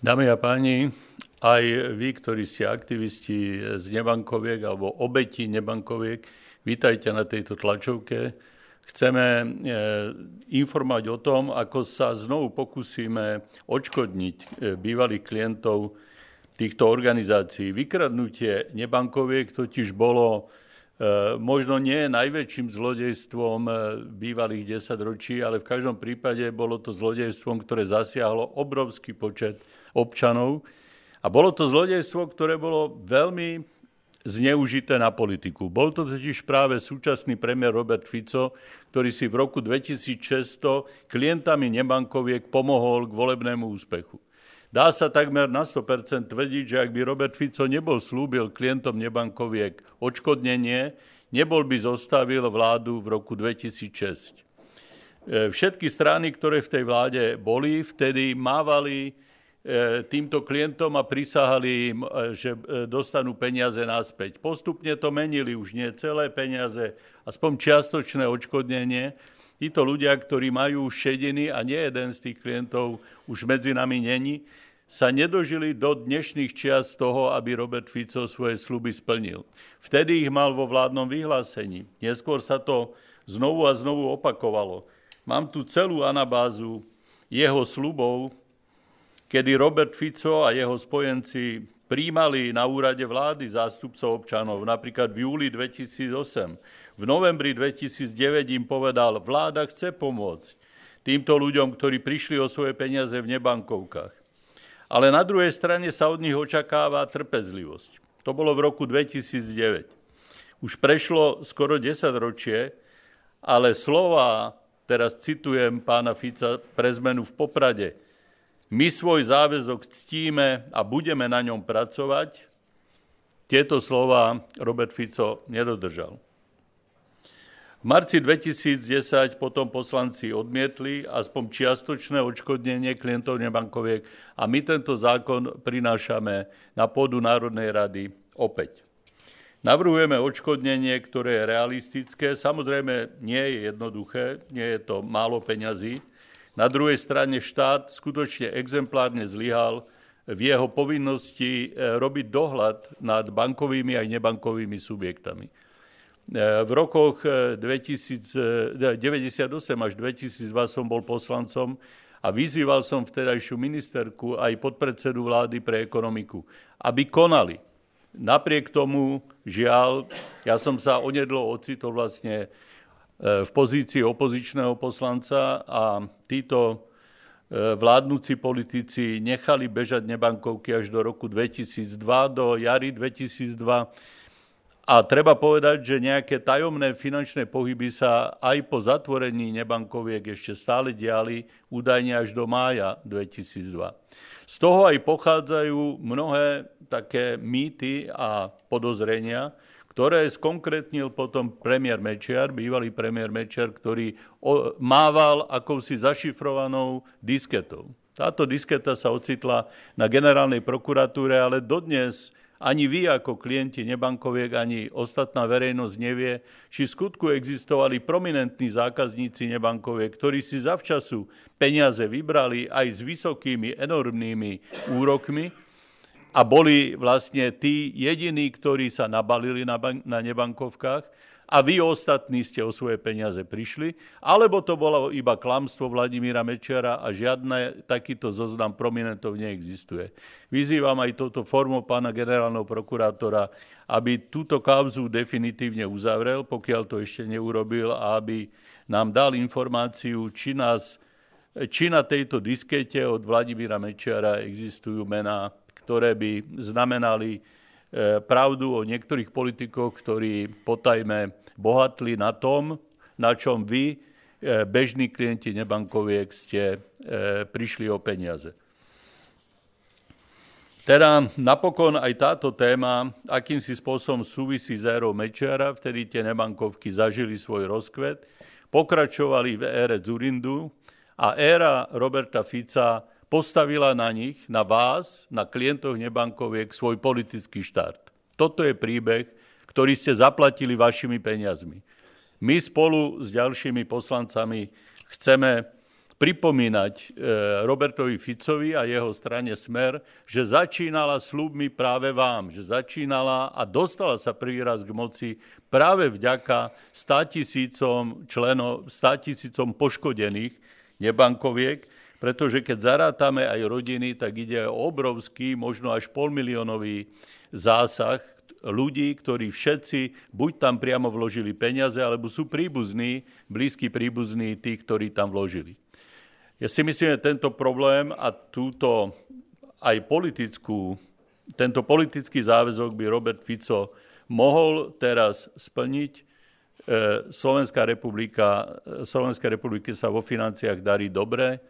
Dámy a páni, aj vy, ktorí ste aktivisti z nebankoviek alebo obeti nebankoviek, vítajte na tejto tlačovke. Chceme e, informovať o tom, ako sa znovu pokúsime odškodniť e, bývalých klientov týchto organizácií. Vykradnutie nebankoviek totiž bolo e, možno nie najväčším zlodejstvom bývalých 10 ročí, ale v každom prípade bolo to zlodejstvom, ktoré zasiahlo obrovský počet občanov. A bolo to zlodejstvo, ktoré bolo veľmi zneužité na politiku. Bol to totiž práve súčasný premiér Robert Fico, ktorý si v roku 2006 klientami nebankoviek pomohol k volebnému úspechu. Dá sa takmer na 100% tvrdiť, že ak by Robert Fico nebol slúbil klientom nebankoviek odškodnenie, nebol by zostavil vládu v roku 2006. E, všetky strany, ktoré v tej vláde boli, vtedy mávali E, týmto klientom a prisahali im, e, že e, dostanú peniaze naspäť. Postupne to menili, už nie celé peniaze, aspoň čiastočné odškodnenie. Títo ľudia, ktorí majú šediny a nie jeden z tých klientov už medzi nami není, sa nedožili do dnešných čias toho, aby Robert Fico svoje sluby splnil. Vtedy ich mal vo vládnom vyhlásení. Neskôr sa to znovu a znovu opakovalo. Mám tu celú anabázu jeho slubov, kedy Robert Fico a jeho spojenci príjmali na úrade vlády zástupcov občanov, napríklad v júli 2008. V novembri 2009 im povedal, vláda chce pomôcť týmto ľuďom, ktorí prišli o svoje peniaze v nebankovkách. Ale na druhej strane sa od nich očakáva trpezlivosť. To bolo v roku 2009. Už prešlo skoro 10 ročie, ale slova, teraz citujem pána Fica pre zmenu v Poprade, my svoj záväzok ctíme a budeme na ňom pracovať. Tieto slova Robert Fico nedodržal. V marci 2010 potom poslanci odmietli aspoň čiastočné odškodnenie klientov nebankoviek a my tento zákon prinášame na pôdu Národnej rady opäť. Navrhujeme odškodnenie, ktoré je realistické. Samozrejme, nie je jednoduché, nie je to málo peňazí, na druhej strane štát skutočne exemplárne zlyhal v jeho povinnosti e, robiť dohľad nad bankovými aj nebankovými subjektami. E, v rokoch 1998 e, až 2002 som bol poslancom a vyzýval som vtedajšiu ministerku aj podpredsedu vlády pre ekonomiku, aby konali. Napriek tomu, žiaľ, ja som sa onedlo ocitol vlastne v pozícii opozičného poslanca a títo e, vládnúci politici nechali bežať nebankovky až do roku 2002, do jary 2002. A treba povedať, že nejaké tajomné finančné pohyby sa aj po zatvorení nebankoviek ešte stále diali, údajne až do mája 2002. Z toho aj pochádzajú mnohé také mýty a podozrenia, ktoré skonkrétnil potom premiér Mečiar, bývalý premiér Mečiar, ktorý mával akousi zašifrovanou disketou. Táto disketa sa ocitla na generálnej prokuratúre, ale dodnes ani vy ako klienti nebankoviek, ani ostatná verejnosť nevie, či v skutku existovali prominentní zákazníci nebankoviek, ktorí si zavčasu peniaze vybrali aj s vysokými, enormnými úrokmi, a boli vlastne tí jediní, ktorí sa nabalili na, bank- na nebankovkách a vy ostatní ste o svoje peniaze prišli, alebo to bolo iba klamstvo Vladimíra Mečera a žiadne takýto zoznam prominentov neexistuje. Vyzývam aj toto formou pána generálneho prokurátora, aby túto kauzu definitívne uzavrel, pokiaľ to ešte neurobil a aby nám dal informáciu, či, nás, či na tejto diskete od Vladimíra Mečera existujú mená ktoré by znamenali e, pravdu o niektorých politikoch, ktorí potajme bohatli na tom, na čom vy, e, bežní klienti nebankoviek, ste e, prišli o peniaze. Teda napokon aj táto téma akýmsi spôsobom súvisí s érou Mečiara, vtedy tie nebankovky zažili svoj rozkvet, pokračovali v ére Zurindu a éra Roberta Fica postavila na nich, na vás, na klientoch nebankoviek svoj politický štart. Toto je príbeh, ktorý ste zaplatili vašimi peniazmi. My spolu s ďalšími poslancami chceme pripomínať e, Robertovi Ficovi a jeho strane Smer, že začínala slubmi práve vám, že začínala a dostala sa prvý raz k moci práve vďaka 100 tisícom, členov, 100 tisícom poškodených nebankoviek, pretože keď zarátame aj rodiny, tak ide o obrovský, možno až polmiliónový zásah ľudí, ktorí všetci buď tam priamo vložili peniaze, alebo sú príbuzní, blízky príbuzní tých, ktorí tam vložili. Ja si myslím, že tento problém a túto aj politickú, tento politický záväzok by Robert Fico mohol teraz splniť. E, Slovenská republika, Slovenská republika sa vo financiách darí dobre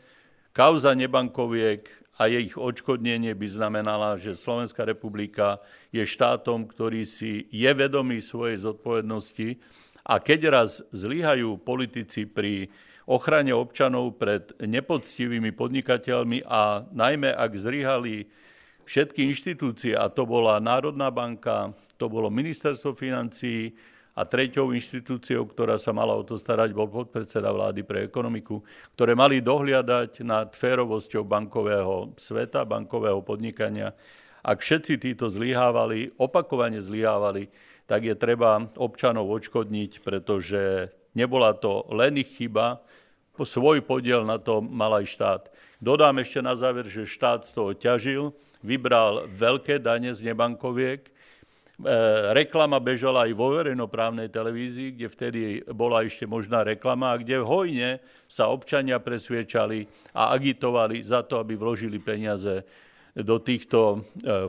Kauza nebankoviek a ich odškodnenie by znamenala, že Slovenská republika je štátom, ktorý si je vedomý svojej zodpovednosti a keď raz zlyhajú politici pri ochrane občanov pred nepoctivými podnikateľmi a najmä ak zlyhali všetky inštitúcie, a to bola Národná banka, to bolo Ministerstvo financií, a treťou inštitúciou, ktorá sa mala o to starať, bol podpredseda vlády pre ekonomiku, ktoré mali dohliadať nad férovosťou bankového sveta, bankového podnikania. Ak všetci títo zlyhávali, opakovane zlyhávali, tak je treba občanov odškodniť, pretože nebola to len ich chyba, svoj podiel na to mal aj štát. Dodám ešte na záver, že štát z toho ťažil, vybral veľké dane z nebankoviek, E, reklama bežala aj vo verejnoprávnej televízii, kde vtedy bola ešte možná reklama a kde hojne sa občania presviečali a agitovali za to, aby vložili peniaze do týchto e,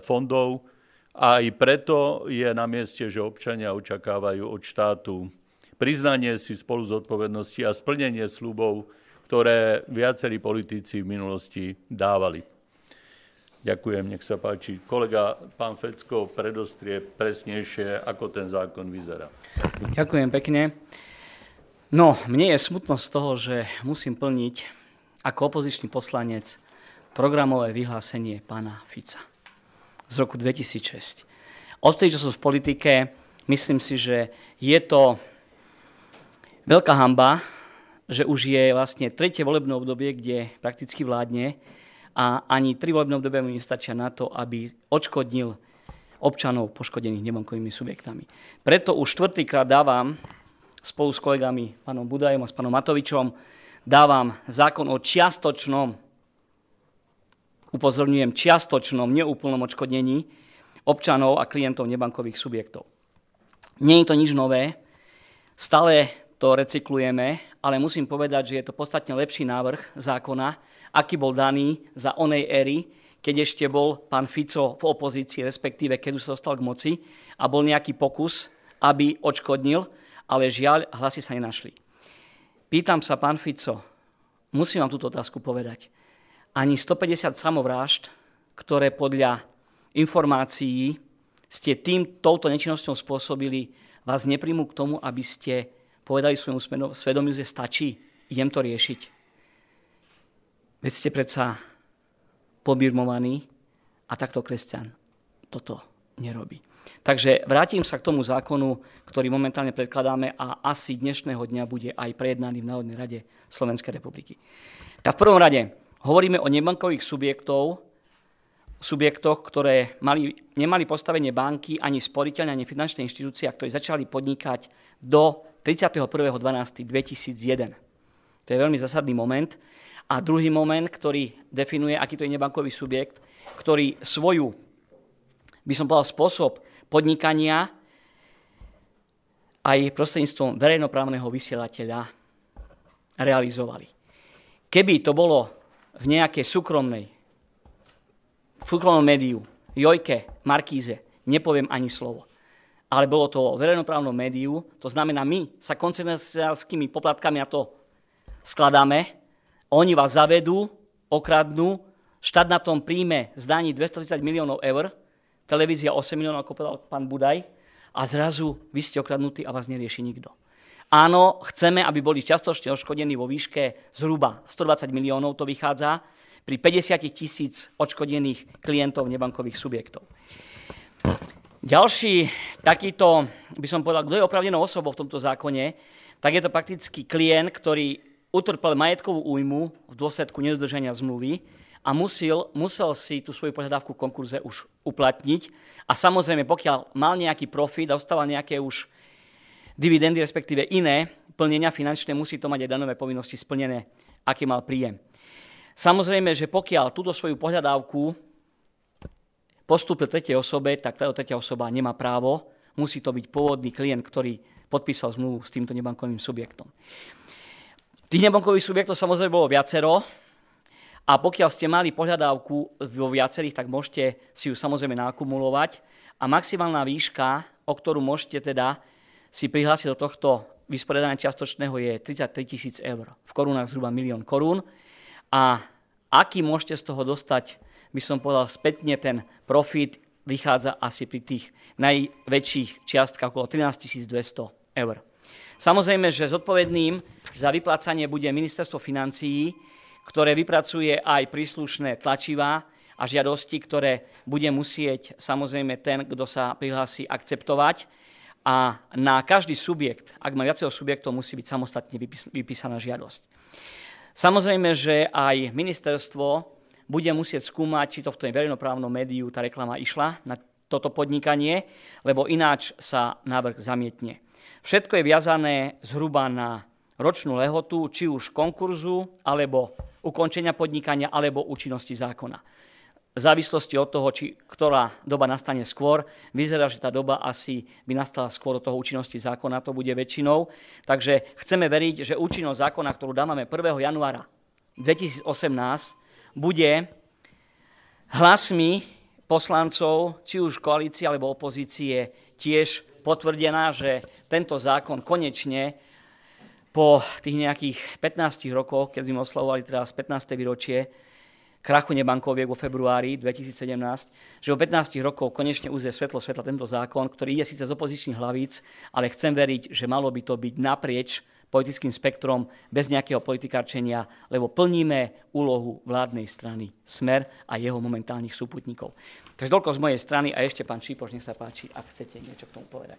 fondov. A aj preto je na mieste, že občania očakávajú od štátu priznanie si spolu zodpovednosti a splnenie slubov, ktoré viacerí politici v minulosti dávali. Ďakujem, nech sa páči. Kolega pán Fecko predostrie presnejšie, ako ten zákon vyzerá. Ďakujem pekne. No, mne je smutno z toho, že musím plniť ako opozičný poslanec programové vyhlásenie pána Fica z roku 2006. Od tej, čo som v politike, myslím si, že je to veľká hamba, že už je vlastne tretie volebné obdobie, kde prakticky vládne a ani tri volebné obdobia mu nestačia na to, aby odškodnil občanov poškodených nebonkovými subjektami. Preto už štvrtýkrát dávam spolu s kolegami pánom Budajom a s pánom Matovičom dávam zákon o čiastočnom, upozorňujem čiastočnom, neúplnom odškodnení občanov a klientov nebankových subjektov. Nie je to nič nové, stále to recyklujeme, ale musím povedať, že je to podstatne lepší návrh zákona, aký bol daný za onej éry, keď ešte bol pán Fico v opozícii, respektíve keď už sa dostal k moci a bol nejaký pokus, aby odškodnil, ale žiaľ, hlasy sa nenašli. Pýtam sa, pán Fico, musím vám túto otázku povedať. Ani 150 samovrážd, ktoré podľa informácií ste tým, touto nečinnosťou spôsobili, vás neprímu k tomu, aby ste povedali svojmu svedomiu, že stačí, idem to riešiť. Veď ste predsa pobirmovaní a takto kresťan toto nerobí. Takže vrátim sa k tomu zákonu, ktorý momentálne predkladáme a asi dnešného dňa bude aj prejednaný v Národnej rade Slovenskej republiky. Tak v prvom rade hovoríme o nebankových subjektov, subjektoch, ktoré mali, nemali postavenie banky ani sporiteľne, ani finančné inštitúcie, a ktorí začali podnikať do 31.12.2001. To je veľmi zásadný moment, a druhý moment, ktorý definuje, aký to je nebankový subjekt, ktorý svoju, by som povedal, spôsob podnikania aj prostredníctvom verejnoprávneho vysielateľa realizovali. Keby to bolo v nejakej súkromnej, v súkromnom médiu, Jojke, Markíze, nepoviem ani slovo. Ale bolo to verejnoprávnom médiu, to znamená, my sa koncesionárskymi poplatkami na to skladáme, oni vás zavedú, okradnú, štát na tom príjme zdaní 230 miliónov eur, televízia 8 miliónov, ako povedal pán Budaj, a zrazu vy ste okradnutí a vás nerieši nikto. Áno, chceme, aby boli častočne oškodení vo výške zhruba 120 miliónov, to vychádza, pri 50 tisíc odškodených klientov nebankových subjektov. Ďalší takýto, by som povedal, kto je opravdenou osobou v tomto zákone, tak je to prakticky klient, ktorý utrpel majetkovú újmu v dôsledku nedodržania zmluvy a musel, musel si tú svoju požiadavku v konkurze už uplatniť. A samozrejme, pokiaľ mal nejaký profit a ostala nejaké už dividendy, respektíve iné plnenia finančné, musí to mať aj danové povinnosti splnené, aký mal príjem. Samozrejme, že pokiaľ túto svoju požiadavku postúpil tretej osobe, tak táto tretia osoba nemá právo, musí to byť pôvodný klient, ktorý podpísal zmluvu s týmto nebankovým subjektom. Tých nebankových subjektov samozrejme bolo viacero a pokiaľ ste mali pohľadávku vo viacerých, tak môžete si ju samozrejme nakumulovať a maximálna výška, o ktorú môžete teda si prihlásiť do tohto vysporiadania čiastočného je 33 tisíc eur, v korunách zhruba milión korún a aký môžete z toho dostať, by som povedal, spätne ten profit vychádza asi pri tých najväčších čiastkách okolo 13 200 eur. Samozrejme, že zodpovedným za vyplácanie bude ministerstvo financií, ktoré vypracuje aj príslušné tlačivá a žiadosti, ktoré bude musieť samozrejme ten, kto sa prihlási, akceptovať. A na každý subjekt, ak má viacero subjektov, musí byť samostatne vypísaná žiadosť. Samozrejme, že aj ministerstvo bude musieť skúmať, či to v tom verejnoprávnom médiu tá reklama išla na toto podnikanie, lebo ináč sa návrh zamietne. Všetko je viazané zhruba na ročnú lehotu, či už konkurzu, alebo ukončenia podnikania, alebo účinnosti zákona. V závislosti od toho, či ktorá doba nastane skôr, vyzerá, že tá doba asi by nastala skôr od toho účinnosti zákona, to bude väčšinou. Takže chceme veriť, že účinnosť zákona, ktorú dávame 1. januára 2018, bude hlasmi poslancov, či už koalície alebo opozície, tiež potvrdená, že tento zákon konečne po tých nejakých 15 rokoch, keď sme oslavovali teraz 15. výročie krachu nebankoviek vo februári 2017, že o 15 rokov konečne uzrie svetlo svetla tento zákon, ktorý ide síce z opozičných hlavíc, ale chcem veriť, že malo by to byť naprieč politickým spektrom bez nejakého politikárčenia, lebo plníme úlohu vládnej strany Smer a jeho momentálnych súputníkov. Takže toľko z mojej strany a ešte pán Šípoš, nech sa páči, ak chcete niečo k tomu povedať.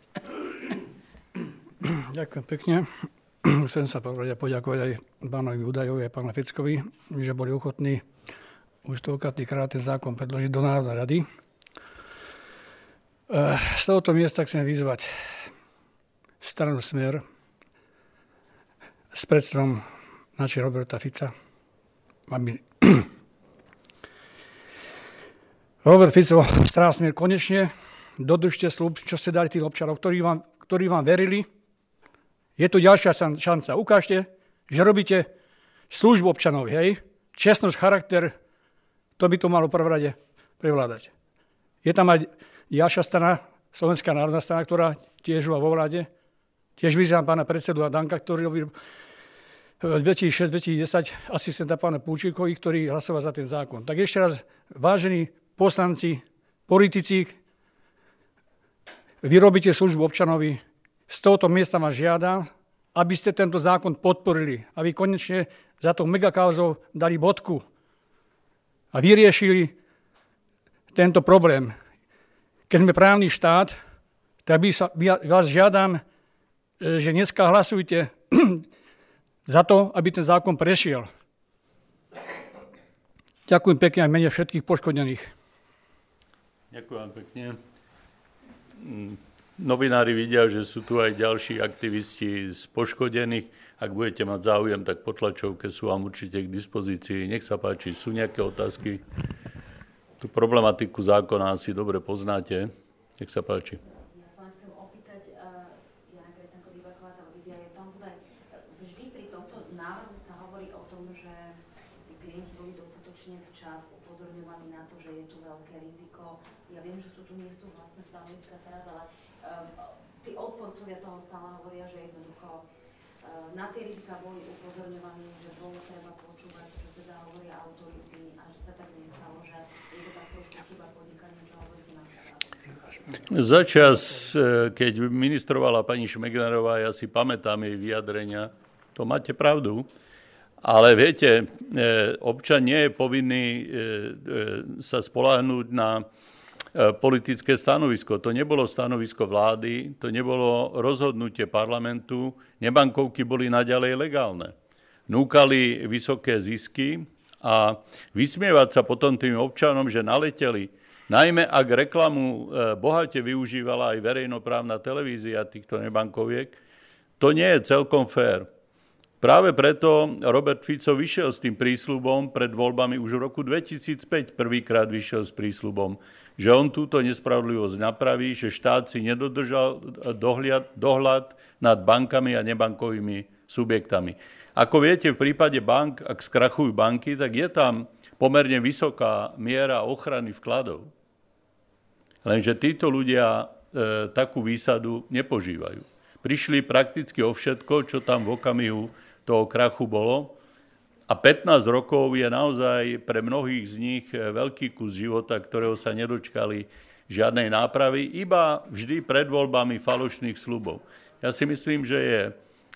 Ďakujem pekne. Chcem sa povedať a poďakovať aj pánovi Judajovi a pánovi Fickovi, že boli ochotní už krát ten zákon predložiť do Národnej rady. Eh, z tohoto miesta chcem vyzvať stranu Smer, s predsedom nači Roberta Fica. Aby... Robert Fico, strásne, konečne dodržte slúb, čo ste dali tých občanov, ktorí vám, ktorí vám verili. Je tu ďalšia šanca. Ukážte, že robíte službu občanov, hej? Čestnosť, charakter, to by to malo v prvom rade prevládať. Je tam aj ďalšia strana, Slovenská národná strana, ktorá tiež vo vláde, Tiež vyzývam pána predsedu Danka, ktorý robil e, v 2006-2010 asistenta pána Púčikovi, ktorý hlasoval za ten zákon. Tak ešte raz, vážení poslanci, politici, vy robíte službu občanovi. Z tohoto miesta vás žiadam, aby ste tento zákon podporili, aby konečne za tou megakauzou dali bodku a vyriešili tento problém. Keď sme právny štát, tak by sa, by vás žiadam, že dneska hlasujte za to, aby ten zákon prešiel. Ďakujem pekne aj mene všetkých poškodených. Ďakujem pekne. Mm, novinári vidia, že sú tu aj ďalší aktivisti z poškodených. Ak budete mať záujem, tak potlačovke sú vám určite k dispozícii. Nech sa páči, sú nejaké otázky? Tú problematiku zákona asi dobre poznáte. Nech sa páči. že tí klienti boli dostatočne včas upozorňovaní na to, že je tu veľké riziko. Ja viem, že sú tu nie sú vlastné stanoviska teraz, ale uh, tí odporcovia toho stále hovoria, že jednoducho uh, na tie rizika boli upozorňovaní, že bolo treba počúvať, čo teda hovoria autority a že sa tak nestalo, že je to tak trošku chyba podnikania, čo hovoríte na za čas, e, keď ministrovala pani Šmegnerová, ja si pamätám jej vyjadrenia, to máte pravdu, ale viete, e, občan nie je povinný e, e, sa spolahnúť na politické stanovisko. To nebolo stanovisko vlády, to nebolo rozhodnutie parlamentu. Nebankovky boli naďalej legálne. Núkali vysoké zisky a vysmievať sa potom tým občanom, že naleteli, najmä ak reklamu bohate využívala aj verejnoprávna televízia týchto nebankoviek, to nie je celkom fér. Práve preto Robert Fico vyšiel s tým prísľubom pred voľbami už v roku 2005 prvýkrát vyšiel s prísľubom, že on túto nespravodlivosť napraví, že štát si nedodržal eh, dohľad, dohľad nad bankami a nebankovými subjektami. Ako viete, v prípade bank, ak skrachujú banky, tak je tam pomerne vysoká miera ochrany vkladov. Lenže títo ľudia e, takú výsadu nepožívajú. Prišli prakticky o všetko, čo tam v okamihu toho krachu bolo. A 15 rokov je naozaj pre mnohých z nich veľký kus života, ktorého sa nedočkali žiadnej nápravy, iba vždy pred voľbami falošných slubov. Ja si myslím, že je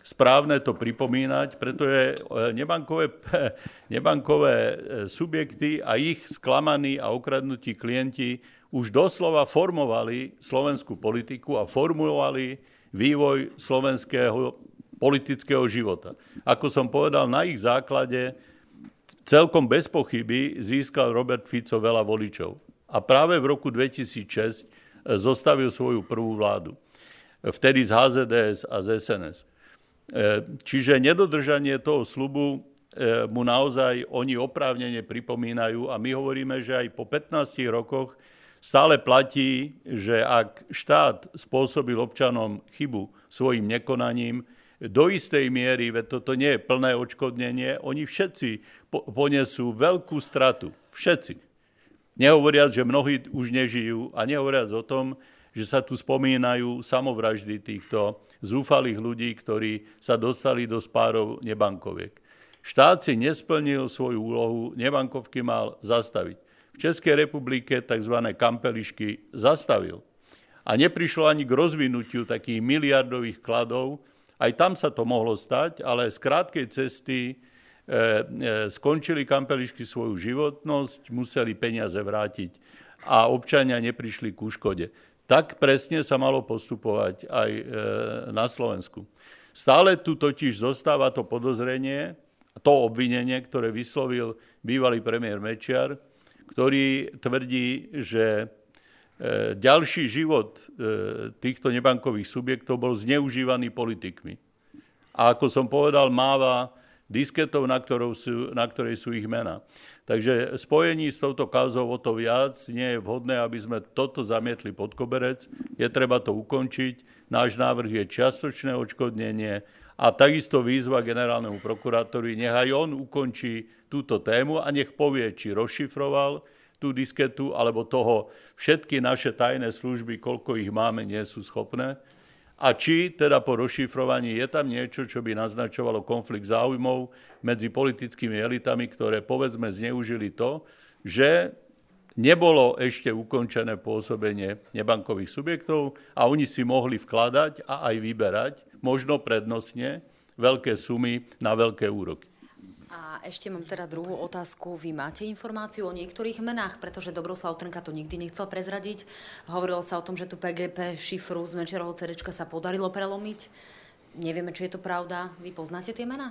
správne to pripomínať, pretože e, nebankové, nebankové e, subjekty a ich sklamaní a okradnutí klienti už doslova formovali slovenskú politiku a formulovali vývoj slovenského politického života. Ako som povedal, na ich základe celkom bez pochyby získal Robert Fico veľa voličov. A práve v roku 2006 e, zostavil svoju prvú vládu. Vtedy z HZDS a z SNS. E, čiže nedodržanie toho slubu e, mu naozaj oni oprávnene pripomínajú a my hovoríme, že aj po 15 rokoch stále platí, že ak štát spôsobil občanom chybu svojim nekonaním, do istej miery, veď toto nie je plné odškodnenie, oni všetci ponesú veľkú stratu. Všetci. Nehovoriac, že mnohí už nežijú a nehovoriac o tom, že sa tu spomínajú samovraždy týchto zúfalých ľudí, ktorí sa dostali do spárov nebankoviek. Štát si nesplnil svoju úlohu, nebankovky mal zastaviť. V Českej republike tzv. kampelišky zastavil. A neprišlo ani k rozvinutiu takých miliardových kladov, aj tam sa to mohlo stať, ale z krátkej cesty e, e, skončili kampelišky svoju životnosť, museli peniaze vrátiť a občania neprišli ku škode. Tak presne sa malo postupovať aj e, na Slovensku. Stále tu totiž zostáva to podozrenie, to obvinenie, ktoré vyslovil bývalý premiér Mečiar, ktorý tvrdí, že E, ďalší život e, týchto nebankových subjektov bol zneužívaný politikmi. A ako som povedal, máva disketov, na, sú, na ktorej sú ich mená. Takže spojení s touto kauzou o to viac nie je vhodné, aby sme toto zamietli pod koberec. Je treba to ukončiť. Náš návrh je čiastočné odškodnenie a takisto výzva generálnemu prokurátorovi, nech aj on ukončí túto tému a nech povie, či rozšifroval tú disketu alebo toho, všetky naše tajné služby, koľko ich máme, nie sú schopné. A či teda po rozšifrovaní je tam niečo, čo by naznačovalo konflikt záujmov medzi politickými elitami, ktoré povedzme zneužili to, že nebolo ešte ukončené pôsobenie nebankových subjektov a oni si mohli vkladať a aj vyberať, možno prednostne, veľké sumy na veľké úroky. A ešte mám teda druhú otázku. Vy máte informáciu o niektorých menách, pretože Dobroslav Trnka to nikdy nechcel prezradiť. Hovorilo sa o tom, že tu PGP šifru z Mečiarovho CD sa podarilo prelomiť. Nevieme, či je to pravda. Vy poznáte tie mená?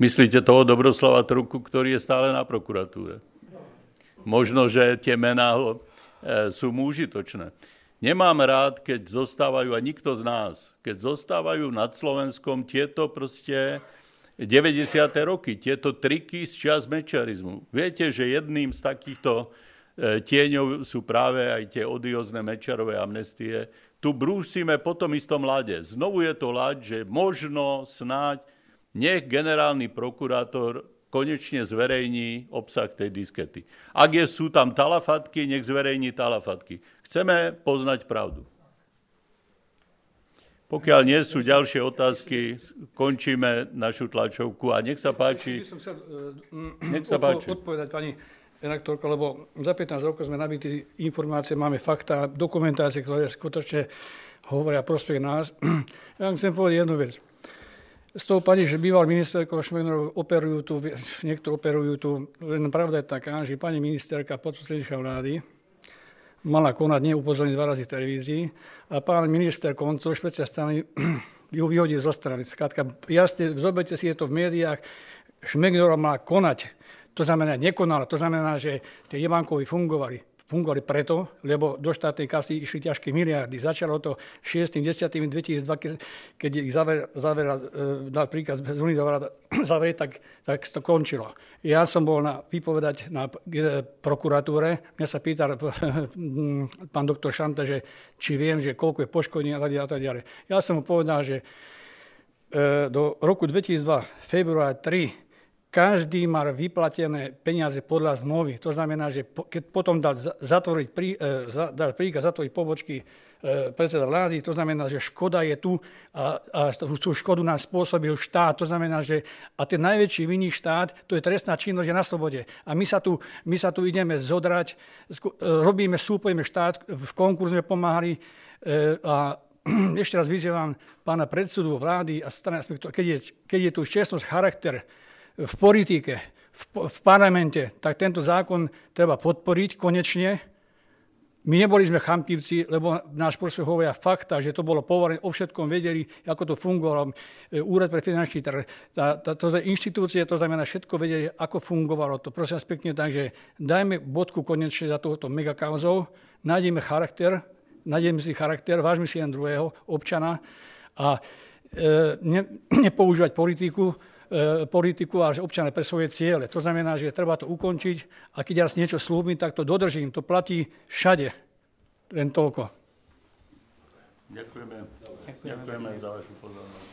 Myslíte toho Dobroslava Trnku, ktorý je stále na prokuratúre? Možno, že tie mená eh, sú mu užitočné. Nemám rád, keď zostávajú, a nikto z nás, keď zostávajú nad Slovenskom tieto proste 90. roky, tieto triky z čas mečarizmu. Viete, že jedným z takýchto e, tieňov sú práve aj tie odiozne mečarové amnestie. Tu brúsime po tom istom lade. Znovu je to lad, že možno snáď nech generálny prokurátor konečne zverejní obsah tej diskety. Ak je, sú tam talafatky, nech zverejní talafatky. Chceme poznať pravdu. Pokiaľ nie sú ďalšie otázky, končíme našu tlačovku a nech sa páči. Eh, nech sa páči. odpovedať pani redaktorka, lebo za 15 rokov sme nabití informácie, máme fakta, dokumentácie, ktoré skutočne hovoria prospech nás. Ja vám chcem povedať jednu vec. Z toho pani, že býval ministerkou Šmegnorov operujú tu, niekto operujú tu, len pravda je taká, že pani ministerka podpredsednička vlády, mala konať, neupozorniť dva razy v televízii a pán minister Konco, špecia strany, ju vyhodil zo strany. Skrátka, jasne, zoberte si, je to v médiách, Šmegnora mala konať. To znamená, nekonala. To znamená, že tie Jevankovi fungovali fungovali preto, lebo do štátnej kasy išli ťažké miliardy. Začalo to 6. 10. 2002, keď ich zaver, zavera, e, dal príkaz z Unidovrada zavrieť, tak, tak to končilo. Ja som bol na, vypovedať na e, prokuratúre. Mňa sa pýtal e, pán doktor Šanta, že či viem, že koľko je poškodení A tak ďalej. Ja som mu povedal, že do roku 2002, február 3, každý mal vyplatené peniaze podľa zmluvy. To znamená, že po, keď potom dal, zatvoriť prí, e, za, dal príkaz zatvoriť pobočky e, predseda vlády, to znamená, že škoda je tu a, a tú škodu nám spôsobil štát. To znamená, že a ten najväčší vinný štát, to je trestná činnosť je na slobode. A my sa tu, my sa tu ideme zodrať, sku, e, robíme, súpojíme štát, v konkurze sme pomáhali e, a ešte raz vyzývam pána predsedu vlády a strany, keď je, keď je tu čestnosť, charakter, v politike, v, v parlamente, tak tento zákon treba podporiť konečne. My neboli sme champivci, lebo náš hovoria fakta, že to bolo povorené, o všetkom vedeli, ako to fungovalo. E, Úrad pre finančný trh, tá, tá, to je inštitúcie, to znamená všetko vedeli, ako fungovalo to. Prosím vás pekne, takže dajme bodku konečne za tohoto megakauzou, nájdeme charakter, nájdeme si charakter, vážme si jeden druhého občana a e, ne, nepoužívať politiku, E, politiku a že pre svoje ciele. To znamená, že treba to ukončiť a keď ja si niečo slúbim, tak to dodržím. To platí všade. Len toľko. Ďakujeme. Ďakujeme, Ďakujeme za vašu pozornosť.